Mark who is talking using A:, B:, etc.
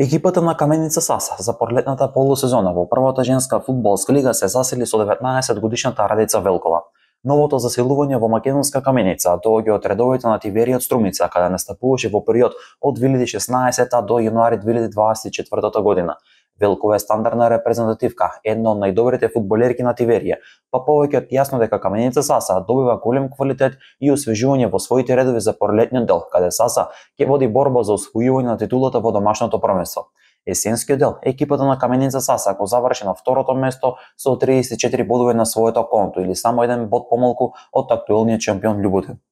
A: Екипата на Каменица Саса за порлетната полусезона во првата женска фудбалска лига се засели со 19 годишната Радица Велкова. Новото засилување во македонска каменица доаѓа од редовите на Тиверијот Струмица, каде настапуваше во период од 2016 до јануари 2024 година. Велкова е стандардна репрезентативка, едно од најдобрите фудбалерки на Тиверија, па повеќе од јасно дека Каменица Саса добива голем квалитет и освежување во своите редови за пролетниот дел, каде Саса ќе води борба за освојување на титулата во домашното првенство. Есенскиот дел, екипата на Каменица Саса го заврши на второто место со 34 бодови на своето конто или само еден бод помалку од актуелниот шампион Љубутен.